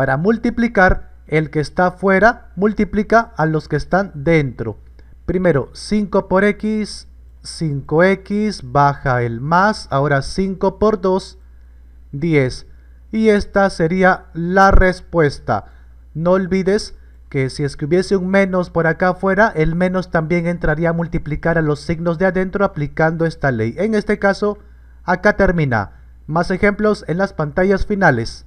Para multiplicar, el que está fuera multiplica a los que están dentro. Primero, 5 por x, 5x, baja el más, ahora 5 por 2, 10. Y esta sería la respuesta. No olvides que si escribiese un menos por acá afuera, el menos también entraría a multiplicar a los signos de adentro aplicando esta ley. En este caso, acá termina. Más ejemplos en las pantallas finales.